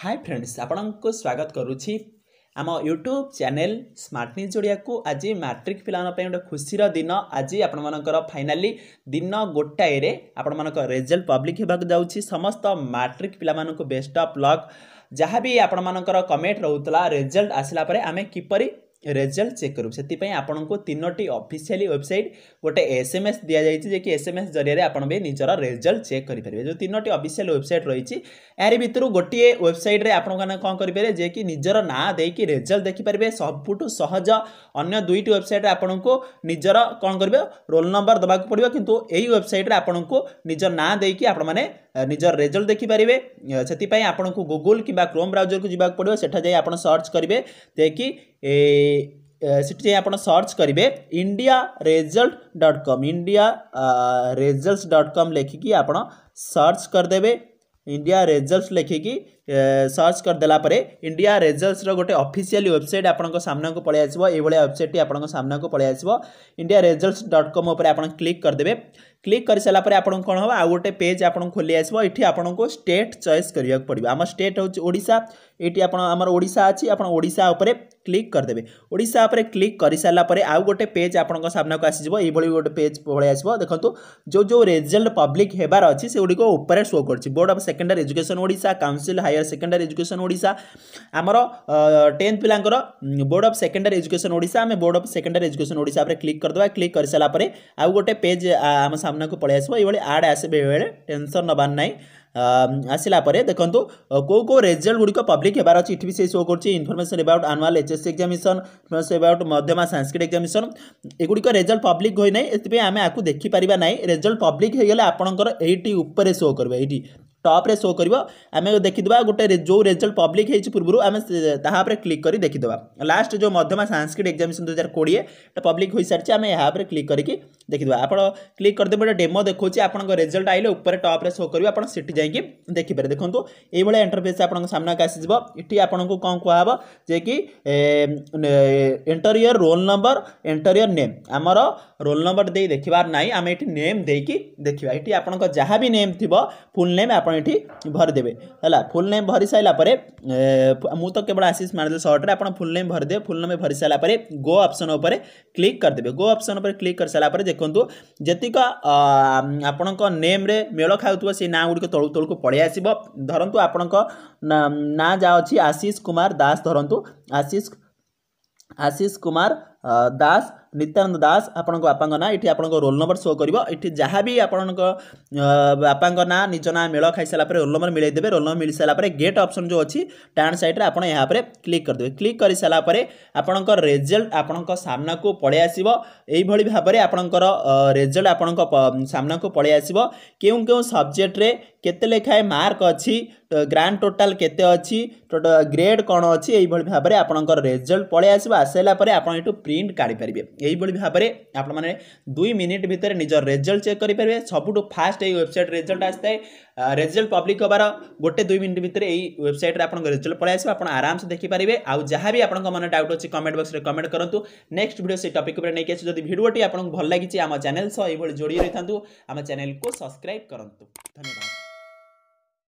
high friends ଆପଣଙ୍କୁ ସ୍ୱାଗତ କରୁଛି ଆମ ୟୁଟ୍ୟୁବ୍ ଚ୍ୟାନେଲ୍ ସ୍ମାର୍ଟ ନ୍ୟୁଜ୍ ଓଡ଼ିଆକୁ ଆଜି ମାଟ୍ରିକ୍ ପିଲାମାନଙ୍କ ପାଇଁ ଗୋଟେ ଖୁସିର ଦିନ ଆଜି ଆପଣମାନଙ୍କର ଫାଇନାଲି ଦିନ ଗୋଟାଏରେ ଆପଣମାନଙ୍କ ରେଜଲ୍ଟ ପବ୍ଲିକ୍ ହେବାକୁ ଯାଉଛି ସମସ୍ତ ମାଟ୍ରିକ୍ ପିଲାମାନଙ୍କୁ ବେଷ୍ଟ ଅଫ୍ ଲକ୍ ଯାହା ବି ଆପଣମାନଙ୍କର କମେଣ୍ଟ ରହୁଥିଲା ରେଜଲ୍ଟ ଆସିଲା ପରେ ଆମେ କିପରି ରେଜଲ୍ଟ ଚେକ୍ କରିବୁ ସେଥିପାଇଁ ଆପଣଙ୍କୁ ତିନୋଟି ଅଫିସିଆଲି ୱେବସାଇଟ୍ ଗୋଟେ ଏସ୍ ଏମ୍ ଏସ୍ ଦିଆଯାଇଛି ଯେ କି ଏସ୍ ଏମ୍ ଏସ୍ ଜରିଆରେ ଆପଣ ବି ନିଜର ରେଜଲ୍ଟ ଚେକ୍ କରିପାରିବେ ଯେଉଁ ତିନୋଟି ଅଫିସିଆଲ ୱେବସାଇଟ୍ ରହିଛି ଏହାରି ଭିତରୁ ଗୋଟିଏ ୱେବସାଇଟ୍ରେ ଆପଣମାନେ କ'ଣ କରିପାରିବେ ଯେ କି ନିଜର ନାଁ ଦେଇକି ରେଜଲ୍ଟ ଦେଖିପାରିବେ ସବୁଠୁ ସହଜ ଅନ୍ୟ ଦୁଇଟି ୱେବସାଇଟ୍ରେ ଆପଣଙ୍କୁ ନିଜର କ'ଣ କରିବେ ରୋଲ୍ ନମ୍ବର ଦେବାକୁ ପଡ଼ିବ କିନ୍ତୁ ଏଇ ୱେବସାଇଟ୍ରେ ଆପଣଙ୍କୁ ନିଜ ନାଁ ଦେଇକି ଆପଣମାନେ निजर रेजल्ट देखिपारे से आपको गुगुल कि क्रोम ब्राउजर को जवाक पड़ो से आप सर्च करेंगे जे कि आप सर्च करेंगे India result dot com India result dot com लेखिकी आप सर्च करदे इंडिया रेजल्ट लेखिकी सर्च करदेला इंडिया रेजल्ट्सर गोटे अफिसीआल वेबसाइट आपंक सामना को पलि आस वेबसाइट आपंक सामना को पलि आस इंडिया रेजल्ट्स डट कम उपर क्लिक करदे क्लिक कर सारापर आप कौन हम आउ गोटे पेज आप खोली आसो ये आपको स्टेट चॉइस करवाक पड़ा आम स्टेट ओडा ये आमर ओडा अच्छी आपशा उपर क्लिक करदे ओडा क्लिक कर सारापर आउ गोटे पेज आपंक सामना को आसीज ये गोटे पेज पलि आस देखो जो जो रेजल्ट पब्लिक होबार अच्छे से गुड़िक ऊपर शो कर बोर्ड अफ सेकेंडरी एजुकेशन ओडा council high higher secondary education ओडा आमर टेन्थ पिलांर बोर्ड अफ सेकेंडरी एजुकेशन ओडा आम बोर्ड अफ सेकेंडरी एजुकेशन ओडा क्लिक करदे क्लिक कर सारापर आउ गोटे पेज आम सामना को पलि आसो आड आसे बेले टेनसन नबार ना आसला देखो कौ कौ रेजल्ट गुड़िक पब्लिक होबार अच्छी भी से शो कर information about annual H S examination information about Madhyama Sanskrit examination एगुड़िक result public होना ये आम आपको देखिपार ना रेजल्ट पब्लिक होगले आपंकर ये शो करेंगे ये টপরে শো করব আমি দেখিদেবা গোটে যে রেজল্ট পব্লিক হয়েছে পূর্ব আমি তাহা উপরে ক্লিক করে দেখিদেবা লাস্ট যে মধ্যমা সাংস্কৃত এক্সামিশন দুই হাজার কোড়িয়ে এটা পব্লিক হয়ে সারিছে আমি এ উপরে ক্লিক করি দেখিদেবা আপনার ক্লিক করেদেবে গোটে ডেমো দেখুছি আপনার রেজল্ট আইলে উপরে টপরে শো করবে আপনার সেটি যাই দেখিপারে দেখুন এইভাবে ইন্টরফেস আপনার সামনাকে আসিযোগ এটি আপনার কম কুহব যে কি enter your roll number enter your name আমার রোল নম্বর দিয়ে দেখবার না আমি এটি নেম দিয়ে দেখবা এটি আপনার যা বি নেম থাকবে ফুল নেম আপনার ये भरीदेवे फुल नेम भरी सारापर मुझ तो केवल आशीष मारदेव सर्टे आप फुल नेम भरीदे फुल नेम भरी सारापर गो अपसन क्लिक करदे गो अपसन क्लिक कर सारापर देखूँ जीक आपण नेम्रे मेल खाऊ ना गुड़िक तलू तलू को पड़े आसतु आपण ना जा अच्छी आशीष कुमार दास धरतु आशीष आशीष कुमार दास ନିତ୍ୟାନନ୍ଦ ଦାସ ଆପଣଙ୍କ ବାପାଙ୍କ ନାଁ ଏଠି ଆପଣଙ୍କ ରୋଲ୍ ନମ୍ବର ଶୋ କରିବ ଏଠି ଯାହା ବି ଆପଣଙ୍କ ବାପାଙ୍କ ନାଁ ନିଜ ନାଁ ମେଳ ଖାଇସାରିଲା ପରେ ରୋଲ୍ ନମ୍ବର ମିଳେଇ ଦେବେ ରୋଲ୍ ନମ୍ବର ମିଳିସାରିଲା ପରେ ଗେଟ୍ ଅପସନ୍ ଯେଉଁ ଅଛି ଡାହାଣ ସାଇଡ଼୍ରେ ଆପଣ ଏହା ଉପରେ କ୍ଲିକ୍ କରିଦେବେ କ୍ଲିକ୍ କରିସାରିଲା ପରେ ଆପଣଙ୍କ ରେଜଲ୍ଟ ଆପଣଙ୍କ ସାମ୍ନାକୁ ପଳେଇ ଆସିବ ଏଇଭଳି ଭାବରେ ଆପଣଙ୍କର ରେଜଲ୍ଟ ଆପଣଙ୍କ ସାମ୍ନାକୁ ପଳେଇ ଆସିବ କେଉଁ କେଉଁ ସବଜେକ୍ଟରେ କେତେ ଲେଖାଏଁ ମାର୍କ ଅଛି ଗ୍ରାଣ୍ଡ ଟୋଟାଲ୍ କେତେ ଅଛି ଗ୍ରେଡ୍ କ'ଣ ଅଛି ଏଇଭଳି ଭାବରେ ଆପଣଙ୍କର ରେଜଲ୍ଟ ପଳେଇ ଆସିବ ଆସିଲା ପରେ ଆପଣ ଏଠୁ ପ୍ରିଣ୍ଟ କାଢ଼ିପାରିବେ এইভাবে ভাবে আপনার দুই মিনিট ভিতরে নিজ রেজল্ট চেক করে পারবে সবুঠু ফাষ্ট এই ওয়েবসাইট রেজল্ট আসিথায় রেজল্ট পব্লিক হবার গোটে দুই মিনিট ভিতরে এই ওয়েবসাইট্রে আপনার রেজল্ট পলাই আসবে আপনার আরামসে দেখিপারে আবি আপনার মনে ডাউট অনেক কমেন্ট বক্সরে কমেন্ট করতু নেক্সট ভিডিও সেই টপিক উপরে নিয়ে আসি যদি ভিডিওটি আপনার ভাল লাগিছে আমার চ্যানেল সহ এইভাবে যোড়ি রয়ে থাকুন আমার চ্যানেলকে সবসক্রাইব করতু ধন্যবাদ